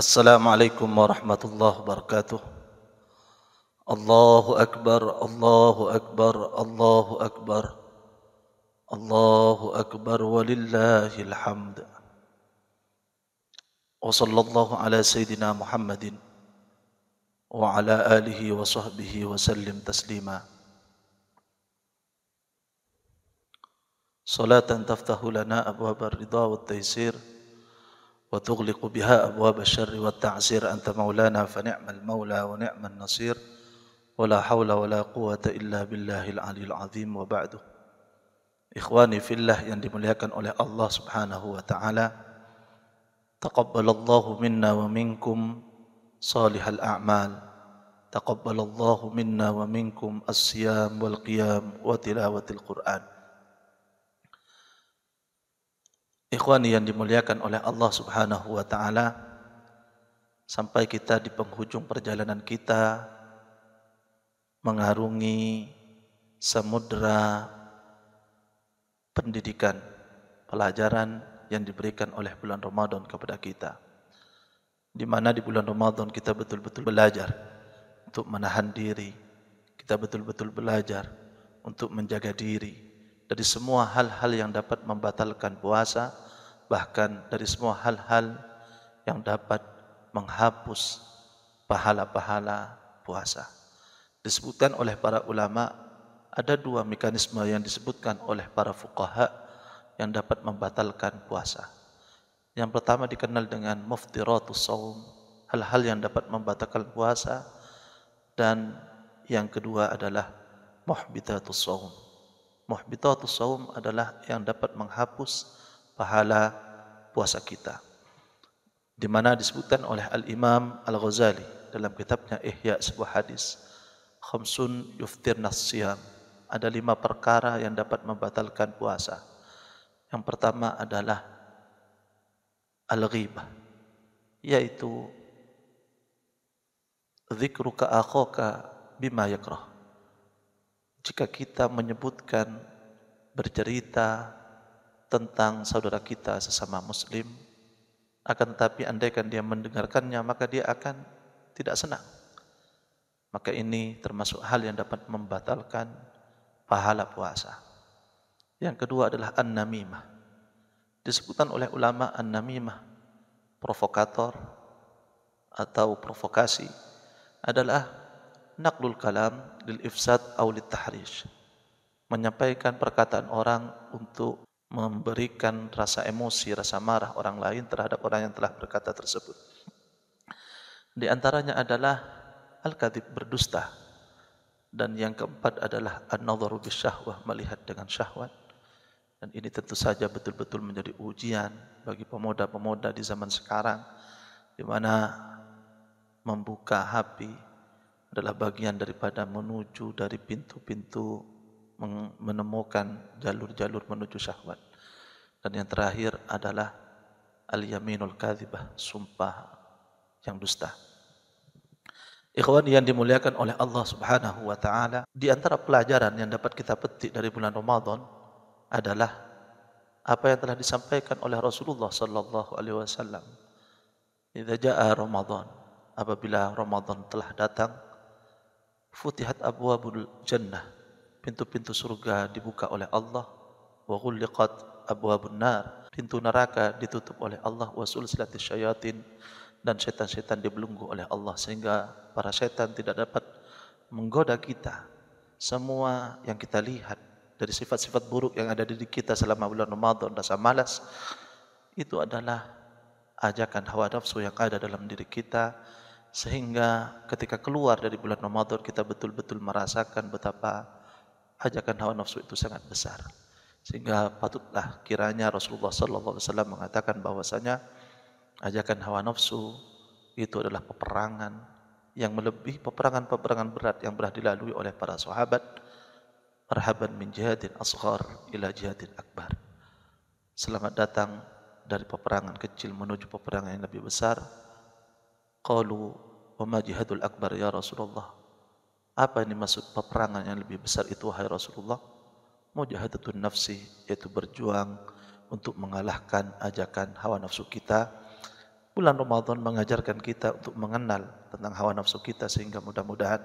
السلام عليكم ورحمة الله وبركاته الله أكبر الله أكبر الله أكبر الله أكبر ولله الحمد وصلى الله على سيدنا محمد وعلى آله وصحبه وسلم تسليما صلاة تفتح لنا أبواب الرضا والتيسير وتغلق بها أبواب الشر والتعسير أنت مولانا فنعم المولى ونعم النصير ولا حول ولا قوة إلا بالله العلي العظيم وبعده إخواني في الله يندم يندمليكن أولي الله سبحانه وتعالى تقبل الله منا ومنكم صالح الأعمال تقبل الله منا ومنكم الصيام والقيام وتلاوة القرآن Ikhwani yang dimuliakan oleh Allah Subhanahu wa taala, sampai kita di penghujung perjalanan kita mengarungi samudra pendidikan, pelajaran yang diberikan oleh bulan Ramadan kepada kita. Di mana di bulan Ramadan kita betul-betul belajar untuk menahan diri, kita betul-betul belajar untuk menjaga diri, dari semua hal-hal yang dapat membatalkan puasa, bahkan dari semua hal-hal yang dapat menghapus pahala-pahala puasa. Disebutkan oleh para ulama ada dua mekanisme yang disebutkan oleh para fuqaha yang dapat membatalkan puasa. Yang pertama dikenal dengan muftiratus saum, hal-hal yang dapat membatalkan puasa dan yang kedua adalah muhbitatus saum, Muhbitatus saum adalah yang dapat menghapus pahala puasa kita. Di mana disebutkan oleh Al-Imam Al-Ghazali dalam kitabnya Ihya sebuah hadis. Khamsun yuftir nasiyam. Ada lima perkara yang dapat membatalkan puasa. Yang pertama adalah al-ghibah. Yaitu zikruka akhoka bima yakrah. Jika kita menyebutkan bercerita tentang saudara kita sesama muslim akan tetapi andaikan dia mendengarkannya maka dia akan tidak senang maka ini termasuk hal yang dapat membatalkan pahala puasa yang kedua adalah an-namimah disebutkan oleh ulama an-namimah provokator atau provokasi adalah naqlul kalam lil ifsad aw lit tahrish menyampaikan perkataan orang untuk memberikan rasa emosi, rasa marah orang lain terhadap orang yang telah berkata tersebut. Di antaranya adalah al-kadhib berdusta. Dan yang keempat adalah an-nadharu bisyahwah, melihat dengan syahwat. Dan ini tentu saja betul-betul menjadi ujian bagi pemuda-pemuda di zaman sekarang di mana membuka hati adalah bagian daripada menuju dari pintu-pintu menemukan jalur-jalur menuju syahwat. Dan yang terakhir adalah al-yaminul kadhibah, sumpah yang dusta. Ikhwan yang dimuliakan oleh Allah Subhanahu wa taala, di antara pelajaran yang dapat kita petik dari bulan Ramadan adalah apa yang telah disampaikan oleh Rasulullah sallallahu alaihi wasallam. "Idza jaa Ramadan", apabila Ramadan telah datang, futihat abwaabul jannah, pintu-pintu surga dibuka oleh Allah wa ghulliqat abwabun nar pintu neraka ditutup oleh Allah wa sulsilatis syayatin dan setan-setan dibelunggu oleh Allah sehingga para setan tidak dapat menggoda kita semua yang kita lihat dari sifat-sifat buruk yang ada di kita selama bulan Ramadan rasa malas itu adalah ajakan hawa nafsu yang ada dalam diri kita sehingga ketika keluar dari bulan Ramadan kita betul-betul merasakan betapa ajakan hawa nafsu itu sangat besar. Sehingga patutlah kiranya Rasulullah SAW mengatakan bahwasanya ajakan hawa nafsu itu adalah peperangan yang melebihi peperangan-peperangan berat yang pernah dilalui oleh para sahabat. Marhaban min jihadin asghar ila jihadin akbar. Selamat datang dari peperangan kecil menuju peperangan yang lebih besar. Qalu wa ma jihadul akbar ya Rasulullah? Apa ini maksud peperangan yang lebih besar itu wahai Rasulullah? Mujahadatun nafsi yaitu berjuang untuk mengalahkan ajakan hawa nafsu kita. Bulan Ramadan mengajarkan kita untuk mengenal tentang hawa nafsu kita sehingga mudah-mudahan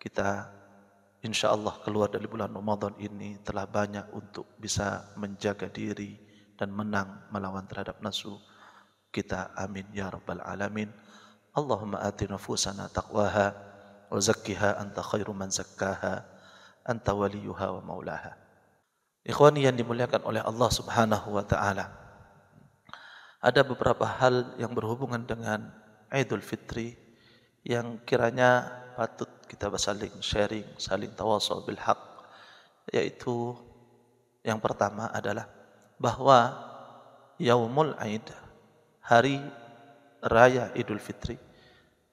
kita insya Allah keluar dari bulan Ramadan ini telah banyak untuk bisa menjaga diri dan menang melawan terhadap nafsu kita. Amin ya rabbal alamin. Allahumma ati nafusana taqwaha وزكها أنت خير من man أنت وليها ومولاها إخواني maulaha. Ikhwani yang dimuliakan oleh Allah Subhanahu wa taala. Ada beberapa hal yang berhubungan dengan Idul Fitri yang kiranya patut kita saling sharing, saling tawasul bil yaitu yang pertama adalah bahwa Yaumul Aid hari raya Idul Fitri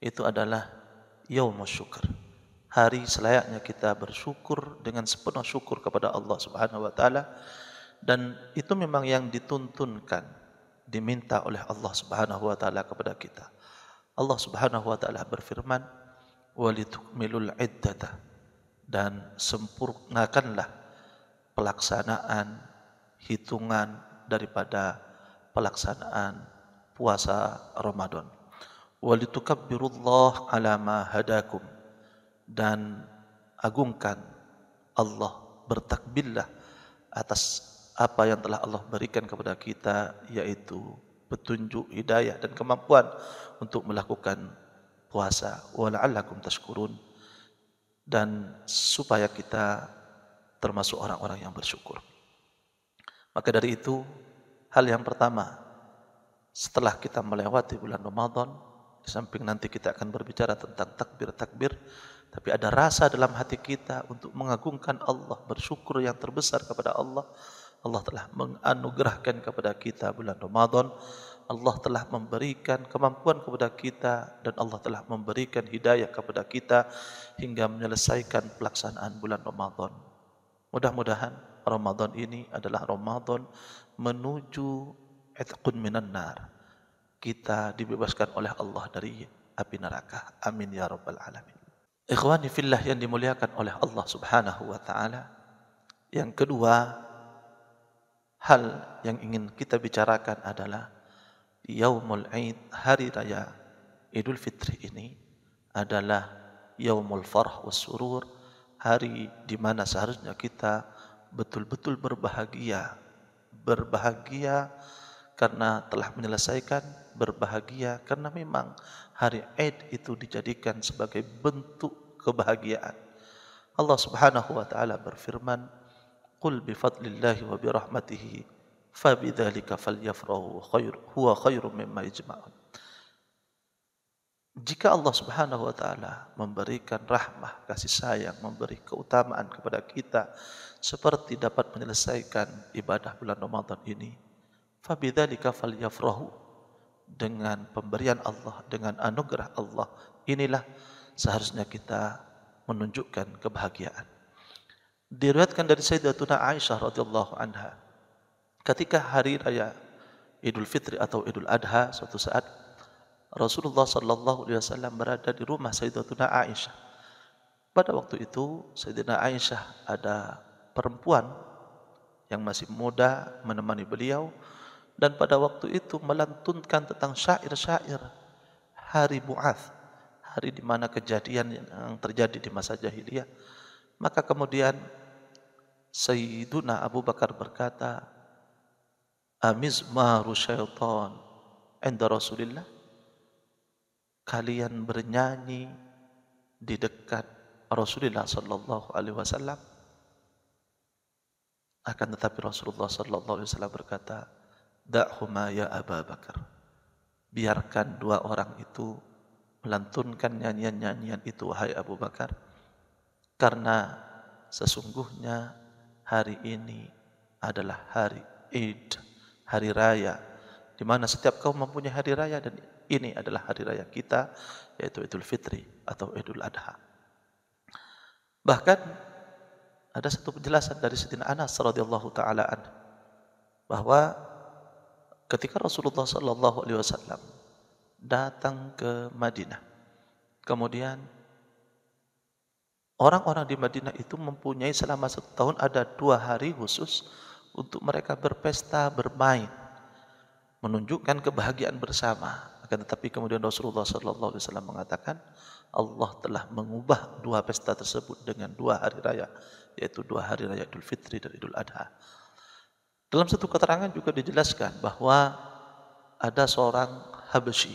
itu adalah yaum syukur. Hari selayaknya kita bersyukur dengan sepenuh syukur kepada Allah Subhanahu wa taala dan itu memang yang dituntunkan diminta oleh Allah Subhanahu wa taala kepada kita. Allah Subhanahu wa taala berfirman walitukmilul iddata dan sempurnakanlah pelaksanaan hitungan daripada pelaksanaan puasa Ramadan. walitukabbirullah ala ma hadakum dan agungkan Allah bertakbillah atas apa yang telah Allah berikan kepada kita yaitu petunjuk hidayah dan kemampuan untuk melakukan puasa wala'allakum tashkurun dan supaya kita termasuk orang-orang yang bersyukur. Maka dari itu hal yang pertama setelah kita melewati bulan Ramadan di samping nanti kita akan berbicara tentang takbir-takbir, tapi ada rasa dalam hati kita untuk mengagungkan Allah, bersyukur yang terbesar kepada Allah. Allah telah menganugerahkan kepada kita bulan Ramadan. Allah telah memberikan kemampuan kepada kita dan Allah telah memberikan hidayah kepada kita hingga menyelesaikan pelaksanaan bulan Ramadan. Mudah-mudahan Ramadan ini adalah Ramadan menuju itqun minan nar. kita dibebaskan oleh Allah dari api neraka. Amin ya rabbal alamin. Ikhwani fillah yang dimuliakan oleh Allah Subhanahu wa taala. Yang kedua, hal yang ingin kita bicarakan adalah Yaumul Aid, hari raya Idul Fitri ini adalah Yaumul Farh was Surur, hari di mana seharusnya kita betul-betul berbahagia, berbahagia karena telah menyelesaikan, berbahagia karena memang hari Eid itu dijadikan sebagai bentuk kebahagiaan. Allah Subhanahu wa taala berfirman, "Qul bi fadlillahi wa bi rahmatihi fabidzalika falyafrahu khair huwa khairum mimma yajma'un." Jika Allah Subhanahu wa taala memberikan rahmah, kasih sayang, memberi keutamaan kepada kita seperti dapat menyelesaikan ibadah bulan Ramadan ini, Fabidzalika falyafrahu. Dengan pemberian Allah, dengan anugerah Allah, inilah seharusnya kita menunjukkan kebahagiaan. Diriwayatkan dari Sayyidatuna Aisyah radhiyallahu anha. Ketika hari raya Idul Fitri atau Idul Adha suatu saat Rasulullah sallallahu alaihi wasallam berada di rumah Sayyidatuna Aisyah. Pada waktu itu Sayyidatuna Aisyah ada perempuan yang masih muda menemani beliau dan pada waktu itu melantunkan tentang syair-syair hari Mu'ath hari di mana kejadian yang terjadi di masa jahiliyah maka kemudian Sayyiduna Abu Bakar berkata maru syaitan inda Rasulillah kalian bernyanyi di dekat Rasulullah sallallahu alaihi wasallam akan tetapi Rasulullah sallallahu alaihi wasallam berkata Da'huma ya Aba Bakar. Biarkan dua orang itu melantunkan nyanyian-nyanyian itu, wahai Abu Bakar. Karena sesungguhnya hari ini adalah hari Eid, hari raya, di mana setiap kaum mempunyai hari raya dan ini adalah hari raya kita, yaitu Idul Fitri atau Idul Adha. Bahkan ada satu penjelasan dari Sidin Anas radhiyallahu taala bahwa ketika Rasulullah Shallallahu Alaihi Wasallam datang ke Madinah, kemudian orang-orang di Madinah itu mempunyai selama satu tahun ada dua hari khusus untuk mereka berpesta, bermain, menunjukkan kebahagiaan bersama. Akan tetapi kemudian Rasulullah Shallallahu Alaihi Wasallam mengatakan, Allah telah mengubah dua pesta tersebut dengan dua hari raya, yaitu dua hari raya Idul Fitri dan Idul Adha. Dalam satu keterangan juga dijelaskan bahwa ada seorang Habeshi,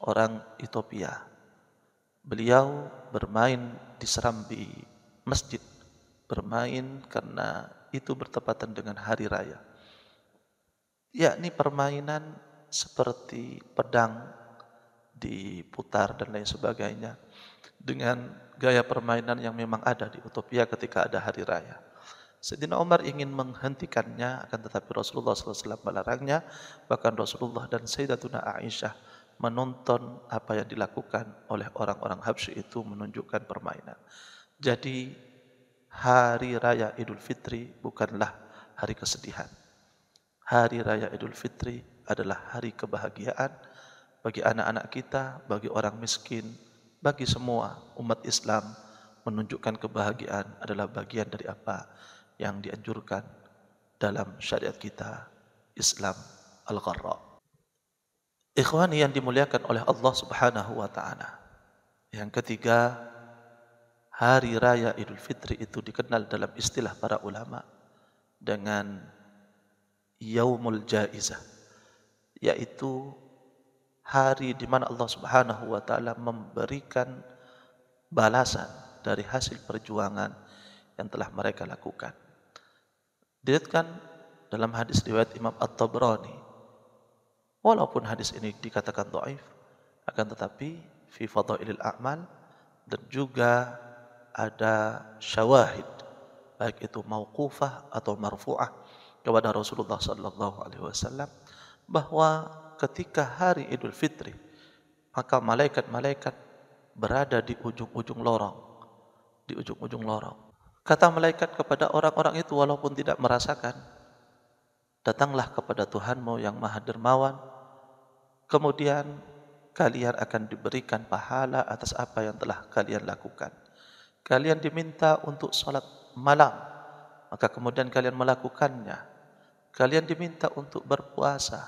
orang Ethiopia. Beliau bermain di serambi masjid, bermain karena itu bertepatan dengan hari raya. Yakni permainan seperti pedang diputar dan lain sebagainya dengan gaya permainan yang memang ada di Ethiopia ketika ada hari raya. Sayyidina Umar ingin menghentikannya, akan tetapi Rasulullah SAW melarangnya, bahkan Rasulullah dan Sayyidatuna Aisyah menonton apa yang dilakukan oleh orang-orang Habsyi itu menunjukkan permainan. Jadi hari raya Idul Fitri bukanlah hari kesedihan. Hari raya Idul Fitri adalah hari kebahagiaan bagi anak-anak kita, bagi orang miskin, bagi semua umat Islam menunjukkan kebahagiaan adalah bagian dari apa? yang dianjurkan dalam syariat kita Islam Al-Gharra. Ikhwani yang dimuliakan oleh Allah Subhanahu wa taala. Yang ketiga, hari raya Idul Fitri itu dikenal dalam istilah para ulama dengan Yaumul Jaizah, yaitu hari di mana Allah Subhanahu wa taala memberikan balasan dari hasil perjuangan yang telah mereka lakukan. Diriatkan dalam hadis riwayat Imam At-Tabrani. Walaupun hadis ini dikatakan do'if, akan tetapi fi fadha'ilil a'mal dan juga ada syawahid baik itu mauqufah atau marfu'ah kepada Rasulullah sallallahu alaihi wasallam bahwa ketika hari Idul Fitri maka malaikat-malaikat berada di ujung-ujung lorong di ujung-ujung lorong Kata malaikat kepada orang-orang itu walaupun tidak merasakan, datanglah kepada Tuhanmu yang maha dermawan, kemudian kalian akan diberikan pahala atas apa yang telah kalian lakukan. Kalian diminta untuk sholat malam, maka kemudian kalian melakukannya. Kalian diminta untuk berpuasa,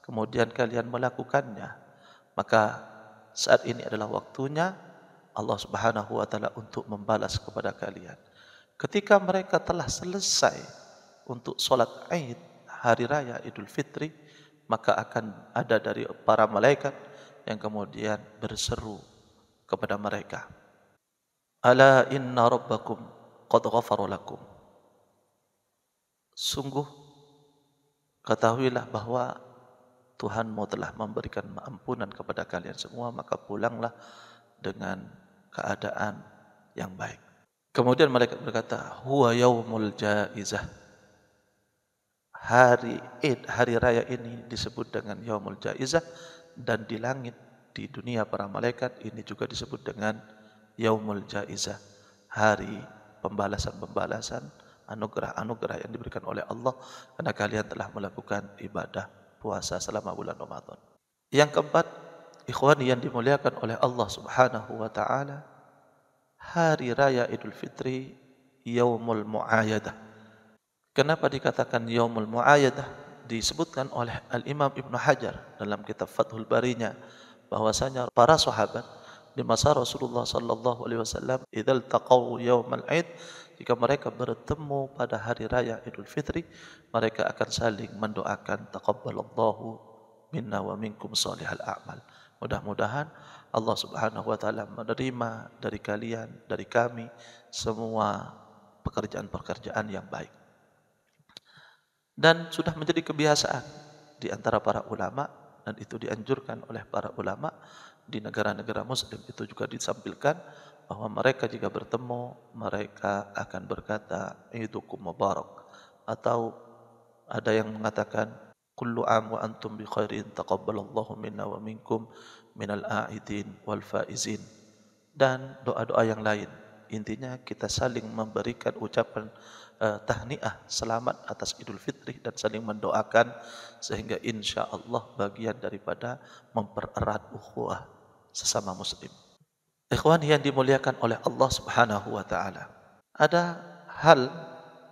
kemudian kalian melakukannya. Maka saat ini adalah waktunya Allah Subhanahu wa taala untuk membalas kepada kalian. Ketika mereka telah selesai untuk sholat Id hari raya Idul Fitri, maka akan ada dari para malaikat yang kemudian berseru kepada mereka. Ala inna rabbakum qad ghafara lakum. Sungguh ketahuilah bahwa Tuhanmu telah memberikan ampunan kepada kalian semua, maka pulanglah dengan keadaan yang baik. Kemudian malaikat berkata, "Huwa yaumul jaizah." Hari Id, hari raya ini disebut dengan yaumul jaizah dan di langit di dunia para malaikat ini juga disebut dengan yaumul jaizah. Hari pembalasan-pembalasan anugerah-anugerah yang diberikan oleh Allah karena kalian telah melakukan ibadah puasa selama bulan Ramadan. Yang keempat, ikhwan yang dimuliakan oleh Allah Subhanahu wa taala, hari raya Idul Fitri Yaumul Muayyadah. Kenapa dikatakan Yaumul Muayyadah? Disebutkan oleh Al-Imam Ibn Hajar dalam kitab Fathul Barinya bahwasanya para sahabat di masa Rasulullah sallallahu alaihi wasallam idzal taqaw yaumal id jika mereka bertemu pada hari raya Idul Fitri mereka akan saling mendoakan taqabbalallahu minna wa minkum salihal a'mal mudah-mudahan Allah Subhanahu wa taala menerima dari kalian, dari kami semua pekerjaan-pekerjaan yang baik. Dan sudah menjadi kebiasaan di antara para ulama dan itu dianjurkan oleh para ulama di negara-negara muslim itu juga disampilkan bahwa mereka jika bertemu mereka akan berkata idukum mubarak atau ada yang mengatakan kullu am wa antum bi khairin taqabbalallahu minna wa minkum minal a'idin wal faizin dan doa-doa yang lain. Intinya kita saling memberikan ucapan uh, tahniah selamat atas Idul Fitri dan saling mendoakan sehingga insya Allah bagian daripada mempererat ukhuwah sesama muslim. Ikhwan yang dimuliakan oleh Allah Subhanahu wa taala. Ada hal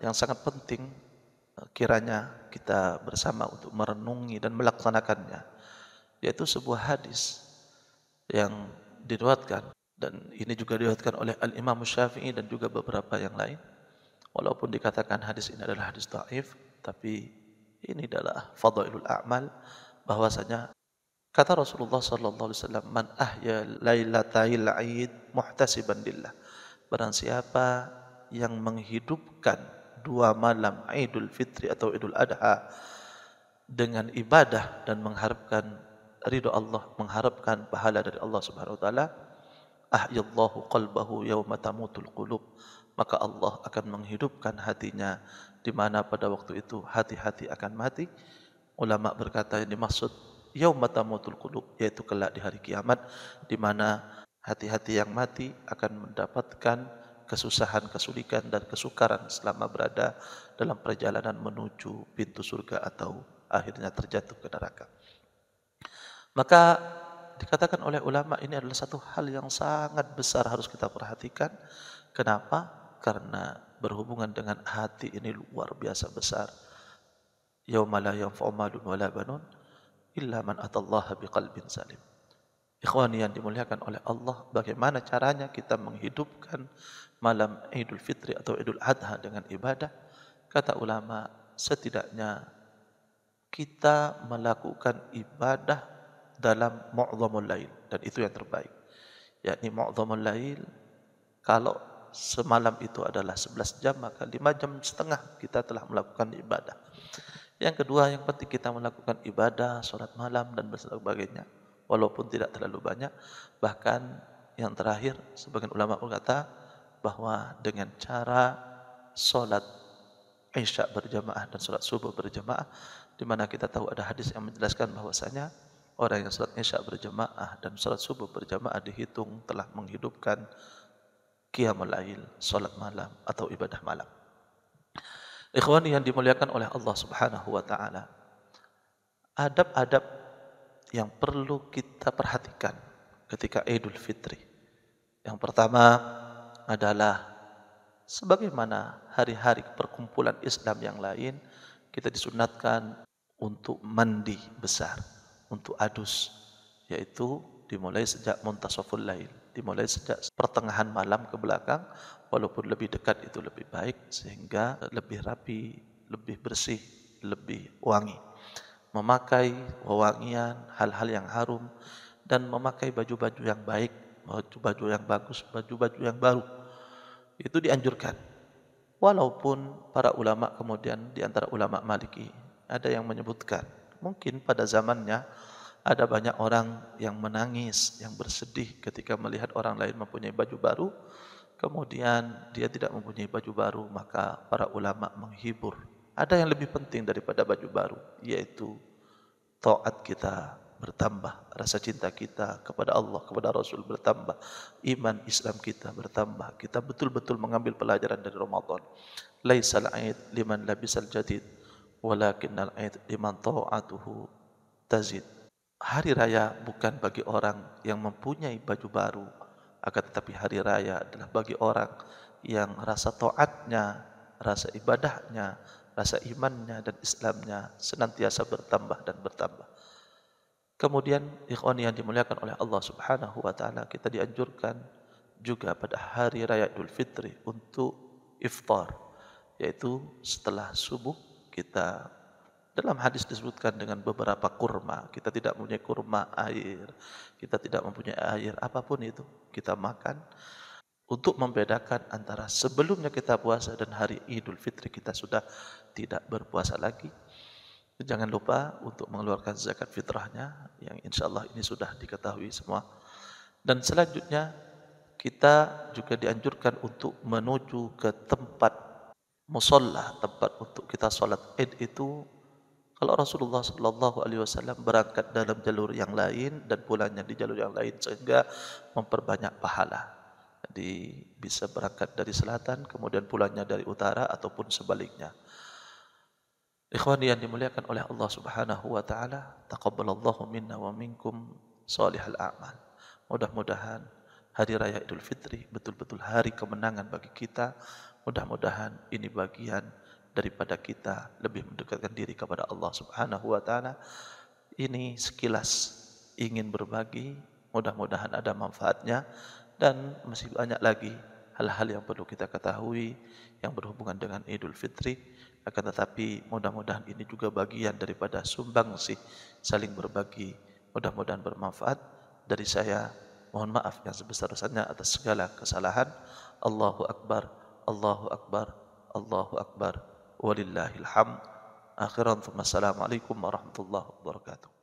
yang sangat penting eh, kiranya kita bersama untuk merenungi dan melaksanakannya yaitu sebuah hadis yang diriwatkan dan ini juga diriwatkan oleh Al Imam Syafi'i dan juga beberapa yang lain. Walaupun dikatakan hadis ini adalah hadis dhaif, tapi ini adalah fadailul a'mal bahwasanya kata Rasulullah sallallahu alaihi wasallam man ahya lailatal aid muhtasiban lillah. Barang siapa yang menghidupkan dua malam Idul Fitri atau Idul Adha dengan ibadah dan mengharapkan ridho Allah, mengharapkan pahala dari Allah Subhanahu wa taala, ahyallahu qalbahu yauma tamutul qulub, maka Allah akan menghidupkan hatinya di mana pada waktu itu hati-hati akan mati. Ulama berkata yang dimaksud yauma tamutul qulub yaitu kelak di hari kiamat di mana hati-hati yang mati akan mendapatkan kesusahan, kesulitan dan kesukaran selama berada dalam perjalanan menuju pintu surga atau akhirnya terjatuh ke neraka. Maka dikatakan oleh ulama ini adalah satu hal yang sangat besar harus kita perhatikan. Kenapa? Karena berhubungan dengan hati ini luar biasa besar. Yauma la yanfa'u malun wala banun illa man atallaha biqalbin salim. Ikhwani yang dimuliakan oleh Allah, bagaimana caranya kita menghidupkan malam Idul Fitri atau Idul Adha dengan ibadah? Kata ulama, setidaknya kita melakukan ibadah dalam mu'zamul lail dan itu yang terbaik yakni mu'zamul lail kalau semalam itu adalah 11 jam maka 5 jam setengah kita telah melakukan ibadah yang kedua yang penting kita melakukan ibadah sholat malam dan sebagainya walaupun tidak terlalu banyak bahkan yang terakhir sebagian ulama berkata bahwa dengan cara sholat isya berjamaah dan sholat subuh berjamaah di mana kita tahu ada hadis yang menjelaskan bahwasanya Orang yang salat isya berjamaah dan salat subuh berjamaah dihitung telah menghidupkan qiyamul lail, salat malam atau ibadah malam. Ikhwani yang dimuliakan oleh Allah Subhanahu wa taala. Adab-adab yang perlu kita perhatikan ketika Idul Fitri. Yang pertama adalah sebagaimana hari-hari perkumpulan Islam yang lain kita disunatkan untuk mandi besar untuk adus yaitu dimulai sejak muntasaful lail dimulai sejak pertengahan malam ke belakang walaupun lebih dekat itu lebih baik sehingga lebih rapi lebih bersih lebih wangi memakai wewangian hal-hal yang harum dan memakai baju-baju yang baik baju-baju yang bagus baju-baju yang baru itu dianjurkan walaupun para ulama kemudian di antara ulama Maliki ada yang menyebutkan Mungkin pada zamannya ada banyak orang yang menangis, yang bersedih ketika melihat orang lain mempunyai baju baru, kemudian dia tidak mempunyai baju baru, maka para ulama menghibur. Ada yang lebih penting daripada baju baru, yaitu taat kita bertambah, rasa cinta kita kepada Allah, kepada Rasul bertambah, iman Islam kita bertambah. Kita betul-betul mengambil pelajaran dari Ramadan. Laisal aid liman labisal jadid walakin id liman ta'atuhu tazid. Hari raya bukan bagi orang yang mempunyai baju baru, akan tetapi hari raya adalah bagi orang yang rasa taatnya, rasa ibadahnya, rasa imannya dan Islamnya senantiasa bertambah dan bertambah. Kemudian ikhwan yang dimuliakan oleh Allah Subhanahu wa taala kita dianjurkan juga pada hari raya Idul Fitri untuk iftar yaitu setelah subuh kita dalam hadis disebutkan dengan beberapa kurma. Kita tidak mempunyai kurma air, kita tidak mempunyai air, apapun itu kita makan untuk membedakan antara sebelumnya kita puasa dan hari Idul Fitri kita sudah tidak berpuasa lagi. Jangan lupa untuk mengeluarkan zakat fitrahnya yang insya Allah ini sudah diketahui semua. Dan selanjutnya kita juga dianjurkan untuk menuju ke tempat musalla tempat untuk kita salat id itu kalau Rasulullah sallallahu alaihi wasallam berangkat dalam jalur yang lain dan pulangnya di jalur yang lain sehingga memperbanyak pahala. Jadi bisa berangkat dari selatan kemudian pulangnya dari utara ataupun sebaliknya. Ikhwani yang dimuliakan oleh Allah Subhanahu wa taala, taqabbalallahu minna wa minkum salihal a'mal. Mudah-mudahan hari raya Idul Fitri betul-betul hari kemenangan bagi kita Mudah-mudahan ini bagian daripada kita lebih mendekatkan diri kepada Allah Subhanahu wa taala. Ini sekilas ingin berbagi, mudah-mudahan ada manfaatnya dan masih banyak lagi hal-hal yang perlu kita ketahui yang berhubungan dengan Idul Fitri. Akan tetapi mudah-mudahan ini juga bagian daripada sumbang sih saling berbagi. Mudah-mudahan bermanfaat dari saya. Mohon maaf yang sebesar-besarnya atas segala kesalahan. Allahu Akbar. Allahu Akbar, Allahu Akbar, walillahilham. Akhiran, assalamualaikum warahmatullahi wabarakatuh.